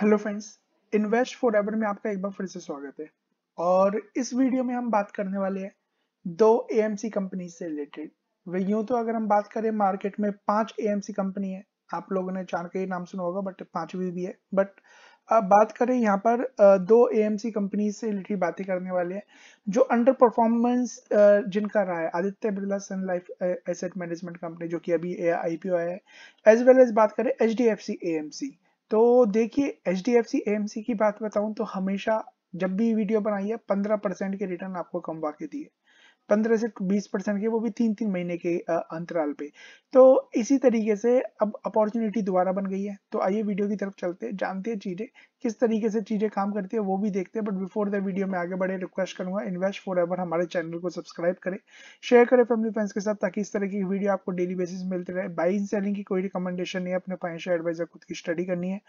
hello friends Invest Forever में आपका एक बार फिर से स्वागत है और इस वीडियो में हम बात करने वाले हैं दो ए एम सी कंपनी से रिलेटेड वे यूं तो अगर हम बात करें मार्केट में पांच ए एम सी कंपनी है आप लोगों ने चार का ही नाम सुना होगा बट पांचवी भी है बट अब बात करें यहाँ पर दो ए एम सी कंपनी से रिलेटेड बातें करने वाले हैं जो अंडर परफॉर्मेंस जिनका रहा है Aditya Birla Sun Life asset management company जो कि अभी आई ओ आया है एज वेल एज बात करें H D F C M C तो देखिए H D F C M C की बात बताऊं तो हमेशा जब भी वीडियो बनाई है पंद्रह परसेंट के रिटर्न आपको कमवा के दिए पंद्रह से बीस परसेंट के वो भी तीन तीन महीने के अंतराल पे तो इसी तरीके से अब अपॉर्चुनिटी दोबारा बन गई है तो आइए वीडियो की तरफ चलते हैं जानते हैं चीज़ें किस तरीके से चीज़ें काम करती है वो भी देखते हैं बट बिफोर द वीडियो में आगे बढ़े रिक्वेस्ट करूंगा इन्वेस्ट फॉर एवर हमारे चैनल को सब्सक्राइब करें शेयर करें फैमिली फ्रेंड्स के साथ ताकि इस तरह की वीडियो आपको डेली बेसिस मिलते रहे बाइंग सेलिंग की कोई रिकमेंडेशन नहीं है अपने फाइनेंशियल एडवाइजर खुद की स्टडी करनी है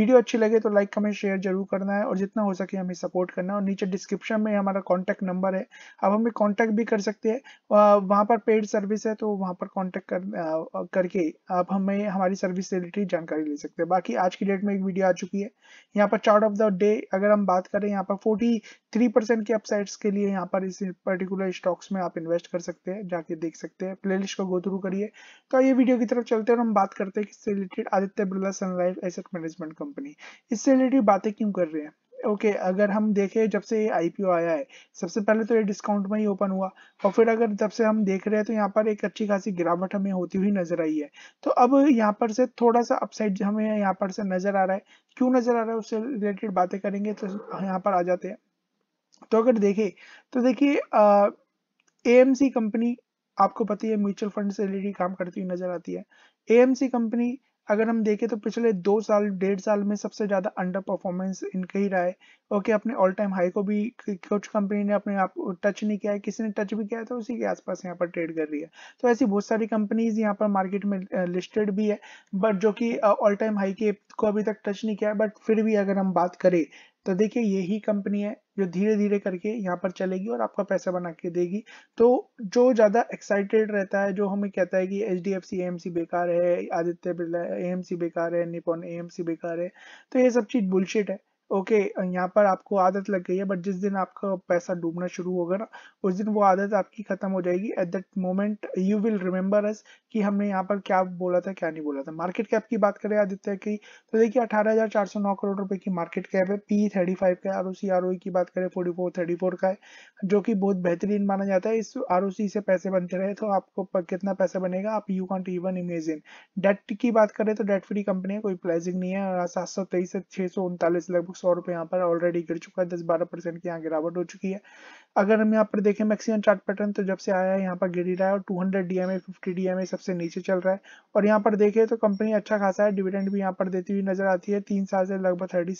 वीडियो अच्छी लगे तो लाइक कमेंट शेयर जरूर करना है और जितना हो सके हमें सपोर्ट करना है और नीचे डिस्क्रिप्शन में हमारा कॉन्टैक्ट नंबर है अब हमें कॉन्टैक्ट भी भी कर सकते हैं वहाँ पर पेड सर्विस है तो वहाँ पर कॉन्टेक्ट कर करके आप हमें हमारी सर्विस से रिलेटेड जानकारी ले सकते हैं बाकी आज की डेट में एक वीडियो आ चुकी है यहाँ पर चार्ट ऑफ द डे अगर हम बात करें यहाँ पर 43 परसेंट के अपसाइड्स के लिए यहाँ पर इस पर्टिकुलर स्टॉक्स में आप इन्वेस्ट कर सकते हैं जाके देख सकते हैं प्ले को गो थ्रू करिए तो ये वीडियो की तरफ चलते हैं और हम बात करते हैं इससे related Aditya Birla Sun Life asset management company इससे रिलेटेड बातें क्यों कर रहे हैं ओके okay, अगर हम देखें जब से ये आई आया है सबसे पहले तो ये डिस्काउंट में ही ओपन हुआ और फिर अगर जब से हम देख रहे हैं तो यहाँ पर एक अच्छी खासी गिरावट हमें होती हुई नजर आई है तो अब यहाँ पर से थोड़ा सा अपसाइड हमें यहाँ पर से नजर आ रहा है क्यों नजर आ रहा है उससे रिलेटेड बातें करेंगे तो यहाँ पर आ जाते हैं तो अगर देखे तो देखिए ए कंपनी आपको पता है म्यूचुअल फंड से रिलेटेड काम करती हुई नजर आती है ए कंपनी अगर हम देखें तो पिछले दो साल डेढ़ साल में सबसे ज़्यादा अंडर परफॉर्मेंस इनका ही रहा है ओके अपने ऑल टाइम हाई को भी कुछ कंपनी ने अपने आप टच नहीं किया है किसी ने टच भी किया है तो उसी के आसपास यहाँ पर ट्रेड कर रही है तो ऐसी बहुत सारी कंपनीज यहाँ पर मार्केट में लिस्टेड भी है बट जो कि ऑल टाइम हाई के को अभी तक टच नहीं किया है बट फिर भी अगर हम बात करें तो देखिए यही कंपनी है जो धीरे धीरे करके यहाँ पर चलेगी और आपका पैसा बना के देगी तो जो ज़्यादा एक्साइटेड रहता है जो हमें कहता है कि H D F C M C बेकार है आदित्य बिरला एम सी बेकार है निपोन एम सी बेकार है तो ये सब चीज़ बुलशेट है ओके okay, यहाँ पर आपको आदत लग गई है बट जिस दिन आपका पैसा डूबना शुरू होगा ना उस दिन वो आदत आपकी खत्म हो जाएगी at that moment you will remember us कि हमने यहाँ पर क्या बोला था क्या नहीं बोला था मार्केट कैप की बात करें आदित्य की तो देखिए नौ करोड़ रुपए की मार्केट कैप है पी थर्टी फाइव का R O C R O की बात करें फोर्टी फोर थर्टी फोर का है जो कि बहुत बेहतरीन माना जाता है इस आर ओ सी से पैसे बनते रहे तो आपको कितना पैसा बनेगा आप you can't even imagine date की बात करें तो डेट फ्री कंपनी है कोई प्राइसिंग नहीं है सात सौ तेईस से छह सौ उनतालीस लगभग सौ रुपए यहाँ पर ऑलरेडी गिर चुका है दस बारह परसेंट की यहाँ गिरावट हो चुकी है अगर हम यहाँ पर देखें मैक्सिमम चार्ट पैटर्न तो जब से आया है यहाँ पर गिर रहा है और two hundred D M A fifty D सबसे नीचे चल रहा है और यहाँ पर देखें तो कंपनी अच्छा खासा है डिविडेंड भी यहाँ पर देती हुई नजर आती है तीन साल से लगभग थर्टी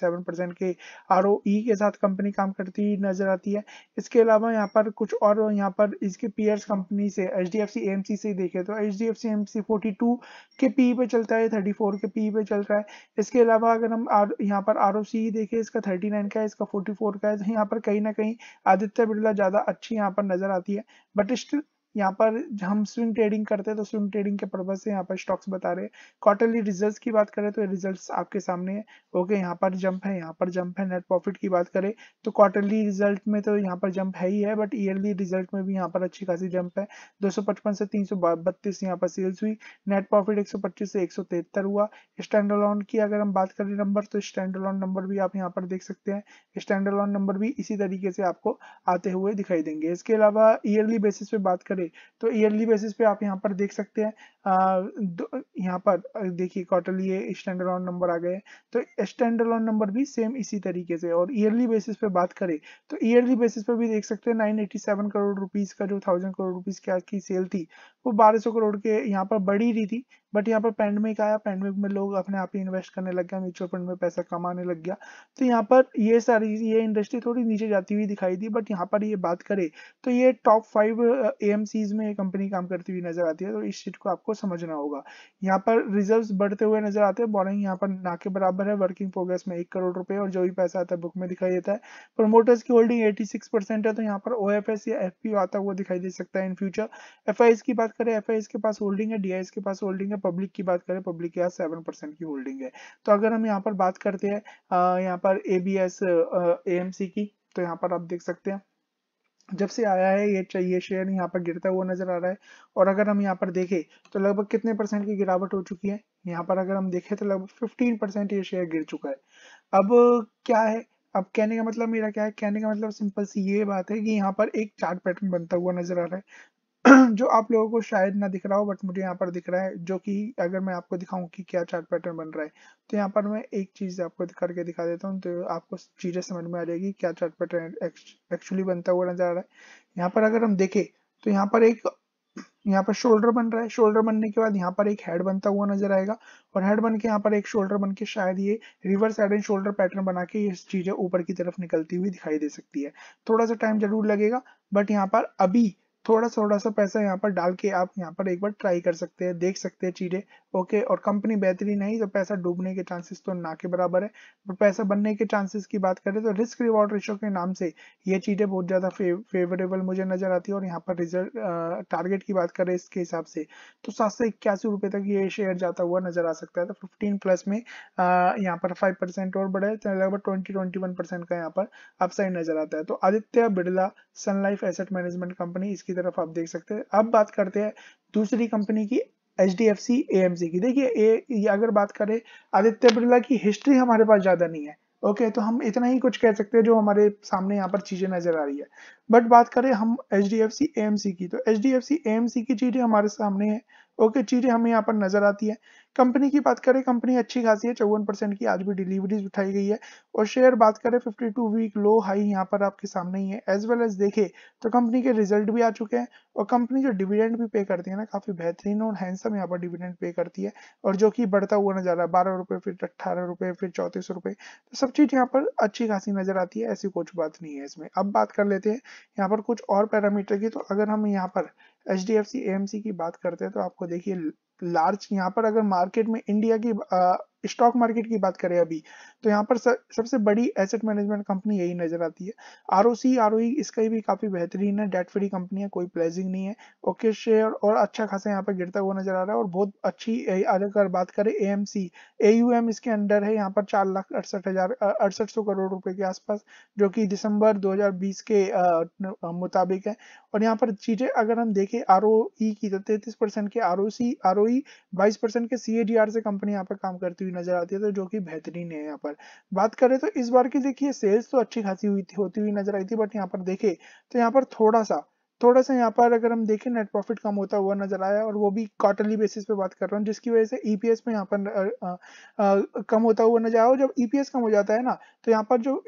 के आर e के साथ कंपनी काम करती हुई नजर आती है इसके अलावा यहाँ पर कुछ और यहाँ पर इसके पीयर्स कंपनी से H D F C M C से देखे तो H D F C M C forty two के पी e पे चलता है थर्टी फोर के पी e पे चल रहा है इसके अलावा अगर हम यहाँ पर आर ओ सी देखें है इसका 39 का है इसका 44 का है तो यहाँ पर कहीं ना कहीं आदित्य बिरला ज्यादा अच्छी यहाँ पर नजर आती है बट स्टिल यहाँ पर हम स्विंग ट्रेडिंग करते हैं तो स्विंग ट्रेडिंग के पर्पज से यहाँ पर स्टॉक्स बता रहे हैं क्वार्टरली रिजल्ट्स की बात करें तो रिजल्ट्स आपके सामने है ओके यहाँ पर जंप है यहाँ पर जंप है नेट प्रॉफिट की बात करें तो क्वार्टरली रिजल्ट में तो यहाँ पर जंप है ही है बट ईयरली रिजल्ट में भी यहाँ पर अच्छी खासी जंप है दो से तीन यहाँ पर सेल्स हुई नेट प्रॉफिट एक से एक हुआ स्टैंड अलोन की अगर हम बात करें नंबर तो स्टैंड अलोन नंबर भी आप यहाँ पर देख सकते हैं स्टैंड अलोन नंबर भी इसी तरीके से आपको आते हुए दिखाई देंगे इसके अलावा ईयरली बेसिस पे बात करें करे तो ईयरली बेसिस पे आप यहाँ पर देख सकते हैं यहाँ पर देखिए क्वार्टरली ये स्टैंडर्ड ऑन नंबर आ गए तो स्टैंडर्ड ऑन नंबर भी सेम इसी तरीके से और ईयरली बेसिस पे बात करें तो ईयरली बेसिस पे भी देख सकते हैं 987 करोड़ रुपीज का जो थाउजेंड करोड़ रुपीज के आज की सेल थी वो 1200 करोड़ के यहाँ पर बढ़ी रही थी बट यहाँ पर पैंडमिक आया पैंडमिक में लोग अपने आप ही इन्वेस्ट करने लग गया म्यूचुअल फंड में पैसा कमाने लग गया तो यहाँ पर ये सारी ये इंडस्ट्री थोड़ी नीचे जाती हुई दिखाई दी बट यहाँ पर ये बात करें तो ये टॉप फाइव एम एमएनसीज में कंपनी काम करती हुई नजर आती है तो इस चीज को आपको समझना होगा यहाँ पर रिजर्व बढ़ते हुए नजर आते हैं बोरिंग यहाँ पर ना के बराबर है वर्किंग प्रोग्रेस में एक करोड़ रुपए और जो भी पैसा आता है बुक में दिखाई देता है प्रोमोटर्स की होल्डिंग एटी है तो यहाँ पर ओ या एफ आता हुआ दिखाई दे सकता है इन फ्यूचर एफ की बात करें एफ के पास होल्डिंग है डी के पास होल्डिंग है पब्लिक की बात करें पब्लिक के पास सेवन की होल्डिंग है तो अगर हम यहाँ पर बात करते हैं यहाँ पर ए एबीएस एएमसी की तो यहाँ पर आप देख सकते हैं जब से आया है ये चाहिए शेयर यहाँ पर गिरता हुआ नजर आ रहा है और अगर हम यहाँ पर देखें तो लगभग कितने परसेंट की गिरावट हो चुकी है यहाँ पर अगर हम देखें तो लगभग फिफ्टीन परसेंट ये शेयर गिर चुका है अब क्या है अब कहने का मतलब मेरा क्या है कहने का मतलब सिंपल सी ये बात है कि यहाँ पर एक चार्ट पैटर्न बनता हुआ नजर आ रहा है जो आप लोगों को शायद ना दिख रहा हो बट मुझे यहाँ पर दिख रहा है जो कि अगर मैं आपको दिखाऊं कि क्या चार्ट पैटर्न बन रहा है तो यहाँ पर मैं एक चीज़ आपको करके दिखा देता हूँ तो आपको चीज़ें समझ में आ जाएगी क्या चार्ट पैटर्न एक्चुअली बनता हुआ नजर आ रहा है यहाँ पर अगर हम देखें तो यहाँ पर एक यहाँ पर शोल्डर बन रहा है शोल्डर बनने के बाद यहाँ पर एक हेड बनता हुआ नजर आएगा और हेड बन के यहाँ पर एक शोल्डर बन के शायद ये reverse head and shoulder pattern बना के ये चीजें ऊपर की तरफ निकलती हुई दिखाई दे सकती है थोड़ा सा टाइम जरूर लगेगा बट यहाँ पर अभी थोड़ा थोड़ा सा पैसा यहाँ पर डाल के आप यहाँ पर एक बार ट्राई कर सकते हैं देख सकते हैं चीज़ें ओके और कंपनी बेहतरीन है तो पैसा डूबने के चांसेस तो ना के बराबर है पर पैसा बनने के चांसेस की बात करें तो रिस्क रिवॉर्ड रेशो के नाम से ये चीज़ें बहुत ज़्यादा फेवरेबल मुझे नज़र आती है और यहाँ पर रिजल्ट टारगेट की बात करें इसके हिसाब से तो सात सौ इक्यासी रुपए तक ये शेयर जाता हुआ नज़र आ सकता है तो फिफ्टीन प्लस में यहाँ पर फाइव परसेंट और बढ़े तो लगभग ट्वेंटी ट्वेंटी वन परसेंट का यहाँ पर अपसाइड नज़र आता है तो Aditya Birla Sun Life asset management company इसकी तरफ आप देख सकते हैं अब बात करते हैं दूसरी कंपनी की H D F C M C की देखिए अगर बात करें आदित्य बिरला की हिस्ट्री हमारे पास ज़्यादा नहीं है ओके तो हम इतना ही कुछ कह सकते हैं जो हमारे सामने यहाँ पर चीज़ें नज़र आ रही है बट बात करें हम H D F C M C की तो H D F C M C की चीज़ें हमारे सामने है ओके चीज़ें हमें यहाँ पर नज़र आती है कंपनी की बात करें कंपनी अच्छी खासी है चौवन परसेंट की आज भी डिलीवरीज उठाई गई है और शेयर बात करें 52 वीक लो हाई यहां पर आपके सामने ही है एज वेल एज देखे तो कंपनी के रिजल्ट भी आ चुके हैं और कंपनी जो डिविडेंड भी पे करती है ना काफी बेहतरीन और हैंडसम यहाँ पर डिविडेंड पे करती है और जो की बढ़ता हुआ नजर आ रहा है फिर अट्ठारह फिर चौतीस तो सब चीज यहाँ पर अच्छी खासी नजर आती है ऐसी कुछ बात नहीं है इसमें अब बात कर लेते हैं यहाँ पर कुछ और पैरामीटर की तो अगर हम यहाँ पर एच डी की बात करते हैं तो आपको देखिए लार्ज यहाँ पर अगर मार्केट में इंडिया की स्टॉक मार्केट की बात करें अभी तो यहाँ पर सबसे बड़ी एसेट मैनेजमेंट कंपनी यही नजर आती है आर ओ सी आर ओ इसका भी काफी बेहतरीन है डेट फ्री कंपनी है कोई प्लेजिंग नहीं है ओके शेयर और अच्छा खासा यहाँ पर गिरता हुआ नजर आ रहा है और बहुत अच्छी अगर बात करें A M C A U M इसके अंडर है यहाँ पर चार लाख अड़सठ हजार अड़सठ सौ करोड़ रुपए के आसपास जो कि दिसंबर बीस के मुताबिक है और यहाँ पर चीजें अगर हम देखें आर ओ ई की तो तैतीस परसेंट के आर ओ सी आर ओ ई बाईस परसेंट के सी ए डी आर से कंपनी यहाँ पर काम करती हुई हुई नजर आती है तो जो कि बेहतरीन है यहाँ पर बात करें तो इस बार की देखिए सेल्स तो अच्छी खासी हुई होती हुई नजर आई थी बट यहाँ पर देखे तो यहाँ पर थोड़ा सा थोड़ा सा यहाँ पर अगर हम देखें नेट प्रॉफिट कम होता हुआ नजर आया और वो भी क्वार्टरली बेसिस पे बात कर रहा हूँ जिसकी वजह से ईपीएस e में यहाँ पर आ, आ, कम होता हुआ नजर आया जब ईपीएस e कम हो जाता है ना तो यहाँ पर जो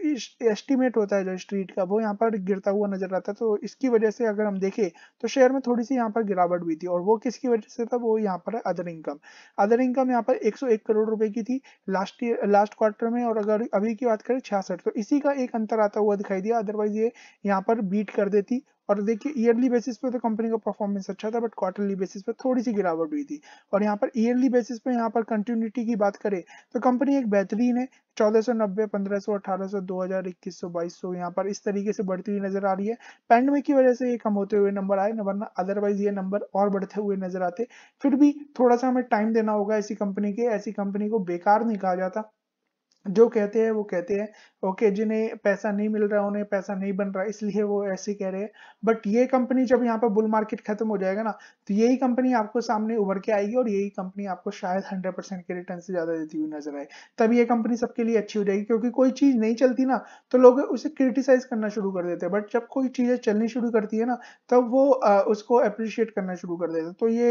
एस्टिमेट होता है जो स्ट्रीट का वो यहाँ पर गिरता हुआ नजर आता है तो इसकी वजह से अगर हम देखें तो शेयर में थोड़ी सी यहाँ पर गिरावट हुई थी और वो किसकी वजह से था वो यहाँ पर अदर इनकम अदर इनकम यहाँ पर एक करोड़ रुपए की थी लास्ट ईयर लास्ट क्वार्टर में और अगर अभी की बात करें छियासठ तो इसी का एक अंतर आता हुआ दिखाई दिया अदरवाइज ये यहाँ पर बीट कर देती और देखिए ईयरली बेसिस पे तो कंपनी का परफॉर्मेंस अच्छा था बट क्वार्टरली बेसिस पे थोड़ी सी गिरावट हुई थी और यहाँ पर ईयरली बेसिस पे यहाँ पर कंटिन्यूटी की बात करें तो कंपनी एक बेहतरीन है चौदह सौ नब्बे पंद्रह सौ अठारह सौ दो हजार इक्कीस सौ बाईस सौ यहाँ पर इस तरीके से बढ़ती हुई नजर आ रही है पैंडमिक की वजह से ये कम होते हुए नंबर आए वरना अदरवाइज ये नंबर और बढ़ते हुए नजर आते फिर भी थोड़ा सा हमें टाइम देना होगा ऐसी कंपनी के ऐसी कंपनी को बेकार नहीं कहा जाता जो कहते हैं वो कहते हैं ओके जिन्हें पैसा नहीं मिल रहा उन्हें पैसा नहीं बन रहा इसलिए वो ऐसे कह रहे हैं बट ये कंपनी जब यहाँ पर बुल मार्केट खत्म हो जाएगा ना तो यही कंपनी आपको सामने उभर के आएगी और यही कंपनी आपको शायद 100 परसेंट के रिटर्न से ज्यादा देती हुई नजर आए तब ये कंपनी सबके लिए अच्छी हो जाएगी क्योंकि कोई चीज नहीं चलती ना तो लोग उसे क्रिटिसाइज करना शुरू कर देते हैं बट जब कोई चीजें चलनी शुरू करती है ना तब वो उसको अप्रिशिएट करना शुरू कर देते हैं तो ये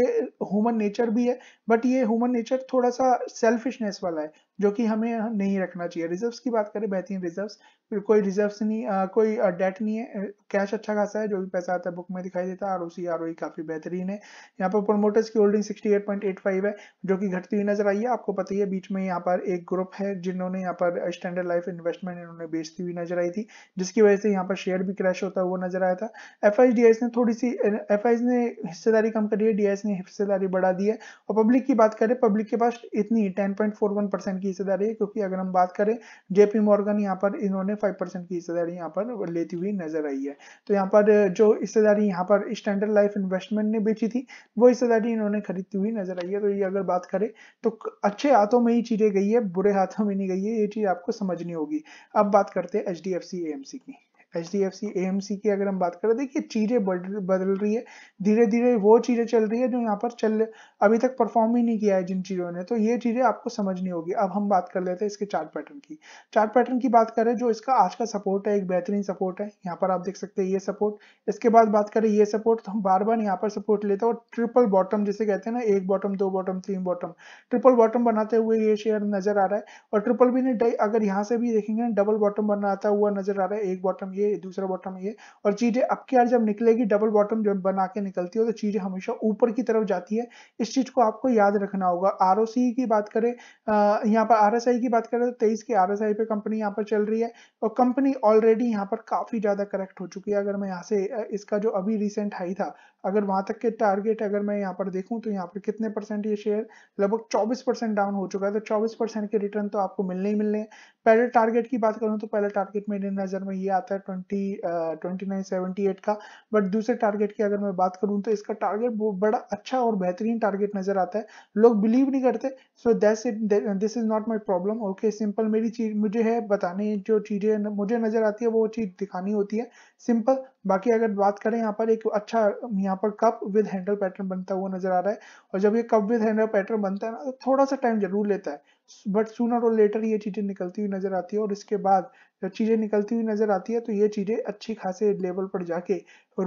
ह्यूमन नेचर भी है बट ये ह्यूमन नेचर थोड़ा सा सेल्फिशनेस वाला है जो कि हमें नहीं रखना चाहिए रिजर्व्स की बात करें बेहतरीन रिजर्व्स कोई रिजर्व नहीं आ, कोई डेट नहीं है कैश अच्छा खासा है जो भी पैसा आता है बुक में दिखाई देता है R O C R O e काफ़ी बेहतरीन है यहाँ पर प्रोमोटर्स की होल्डिंग 68.85 है जो कि घटती हुई नजर आई है आपको पता ही है बीच में यहाँ पर एक ग्रुप है जिन्होंने यहाँ पर स्टैंडर्ड लाइफ इन्वेस्टमेंट इन्होंने बेचती हुई नजर आई थी जिसकी वजह से यहाँ पर शेयर भी क्रैश होता हुआ नजर आया था एफ ने थोड़ी सी एफ ने हिस्सेदारी कम करी है डी ने हिस्सेदारी बढ़ा दी है और पब्लिक की बात करें पब्लिक के पास इतनी टेन की हिस्सेदारी है क्योंकि अगर हम बात करें जेपी मॉर्गन यहाँ पर इन्होंने फाइव की हिस्सेदारी यहाँ पर लेती हुई नजर आई है तो यहाँ पर जो हिस्सेदारी यहाँ पर स्टैंडर्ड लाइफ इन्वेस्टमेंट ने बेची थी वो हिस्सेदारी इन्होंने खरीदती हुई नजर आई है तो ये अगर बात करें तो अच्छे हाथों में ही चीजें गई है बुरे हाथों में नहीं गई है ये चीज आपको समझनी होगी अब बात करते हैं H D F C M C की H D F C A M C की अगर हम बात करें देखिए चीज़ें बदल रही है धीरे धीरे वो चीज़ें चल रही है जो यहाँ पर चल अभी तक परफॉर्म ही नहीं किया है जिन चीज़ों ने तो ये चीज़ें आपको समझनी होगी अब हम बात कर लेते हैं इसके चार्ट पैटर्न की चार्ट पैटर्न की बात करें जो इसका आज का सपोर्ट है एक बेहतरीन सपोर्ट है यहाँ पर आप देख सकते हैं ये सपोर्ट इसके बाद बात करें ये सपोर्ट तो हम बार बार यहाँ पर सपोर्ट लेते हैं और ट्रिपल बॉटम जिसे कहते हैं ना एक बॉटम दो बॉटम तीन बॉटम ट्रिपल बॉटम बनाते हुए ये शेयर नजर आ रहा है और ट्रिपल भी नहीं अगर यहाँ से भी देखेंगे डबल बॉटम बनाता हुआ नजर आ रहा है एक बॉटम ये दूसरा बॉटम ये और चीज़ें अब की जब निकलेगी डबल बॉटम जब बना के निकलती है तो चीज़ें हमेशा ऊपर की तरफ जाती है इस चीज़ को आपको याद रखना होगा आर की बात करें यहाँ पर आर की बात करें तो तेईस की आर पे कंपनी यहाँ पर चल रही है और कंपनी ऑलरेडी यहाँ पर काफ़ी ज़्यादा करेक्ट हो चुकी है अगर मैं यहाँ से इसका जो अभी रिसेंट हाई था अगर वहां तक के टारगेट अगर मैं यहाँ पर देखूं तो यहाँ पर कितने परसेंट ये शेयर लगभग 24 परसेंट डाउन हो चुका है तो 24 परसेंट के रिटर्न तो आपको मिलने ही मिलने हैं पहले टारगेट की बात करूं तो पहले टारगेट मेरी नज़र में ये आता है ट्वेंटी ट्वेंटी नाइन एट का बट दूसरे टारगेट की अगर मैं बात करूँ तो इसका टारगेट बड़ा अच्छा और बेहतरीन टारगेट नज़र आता है लोग बिलीव नहीं करते so that's it this is not my problem okay simple मेरी चीज मुझे है बताने जो चीज़ें मुझे नज़र आती है वो चीज़ दिखानी होती है सिंपल बाकी अगर बात करें यहाँ पर एक अच्छा यहाँ पर कप विद हैंडल पैटर्न बनता हुआ नजर आ रहा है और जब ये कप विद हैंडल पैटर्न बनता है ना तो थोड़ा सा टाइम जरूर लेता है बट सुनर और लेटर ये चीज़ें निकलती हुई नजर आती है और इसके बाद जब चीज़ें निकलती हुई नजर आती है तो ये चीज़ें अच्छी खासे लेवल पर जाके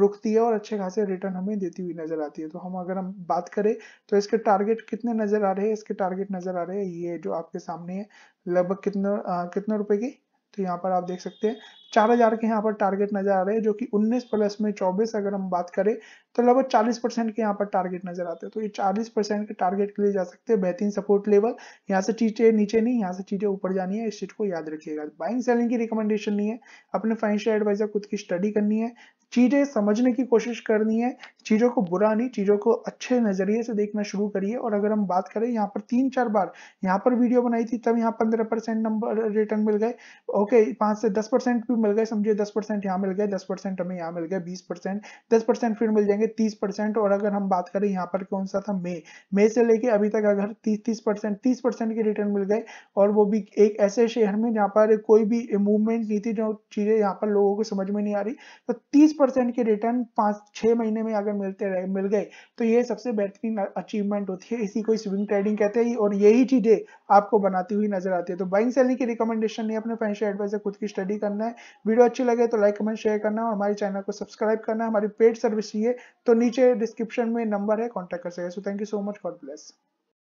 रुकती है और अच्छे खासे रिटर्न हमें देती हुई नजर आती है तो हम अगर हम बात करें तो इसके टारगेट कितने नजर आ रहे हैं इसके टारगेट नजर आ रहे हैं ये जो आपके सामने है लगभग कितना कितने रुपए की तो यहाँ पर आप देख सकते हैं चार हजार के यहाँ पर टारगेट नजर आ रहे हैं जो कि 19 प्लस में 24 अगर हम बात करें तो लगभग 40 परसेंट के यहाँ पर टारगेट नजर आते हैं तो ये 40 परसेंट के टारगेट के लिए जा सकते हैं बेहतरीन सपोर्ट लेवल यहाँ से चीटे नीचे नहीं यहाँ से चीटे ऊपर जानी है इस चीज को याद रखिएगा बाइंग सेलिंग की रिकमेंडेशन नहीं है अपने फाइनेंशियल एडवाइजर खुद की स्टडी करनी है चीज़ें समझने की कोशिश करनी है चीज़ों को बुरा नहीं चीज़ों को अच्छे नज़रिए से देखना शुरू करिए और अगर हम बात करें यहाँ पर तीन चार बार यहाँ पर वीडियो बनाई थी तब यहाँ पंद्रह परसेंट नंबर रिटर्न मिल गए ओके पांच से दस परसेंट भी मिल गए समझिए दस परसेंट यहाँ मिल गए दस परसेंट हमें यहाँ मिल गए बीस परसेंट दस परसेंट फिर मिल जाएंगे तीस परसेंट और अगर हम बात करें यहाँ पर कौन सा था मे मे से लेके अभी तक अगर तीस तीस परसेंट तीस परसेंट के रिटर्न मिल गए और वो भी एक ऐसे शहर में जहाँ पर कोई भी मूवमेंट नहीं थी जो चीज़ें यहाँ पर लोगों को समझ में नहीं आ रही तो तीस परसेंट के रिटर्न पांच छह महीने में अगर मिलते रहे मिल गए तो ये सबसे बेहतरीन अचीवमेंट होती है इसी को स्विंग ट्रेडिंग कहते हैं और यही चीज़ें आपको बनाती हुई नजर आती है तो बाइंग सेलिंग की रिकमेंडेशन नहीं अपने फाइनेंशियल एडवाइजर खुद की स्टडी करना है वीडियो अच्छी लगे तो लाइक कमेंट शेयर करना और हमारे चैनल को सब्सक्राइब करना हमारी पेड सर्विस चाहिए तो नीचे डिस्क्रिप्शन में नंबर है कॉन्टेक्ट कर सकते so thank you so much God bless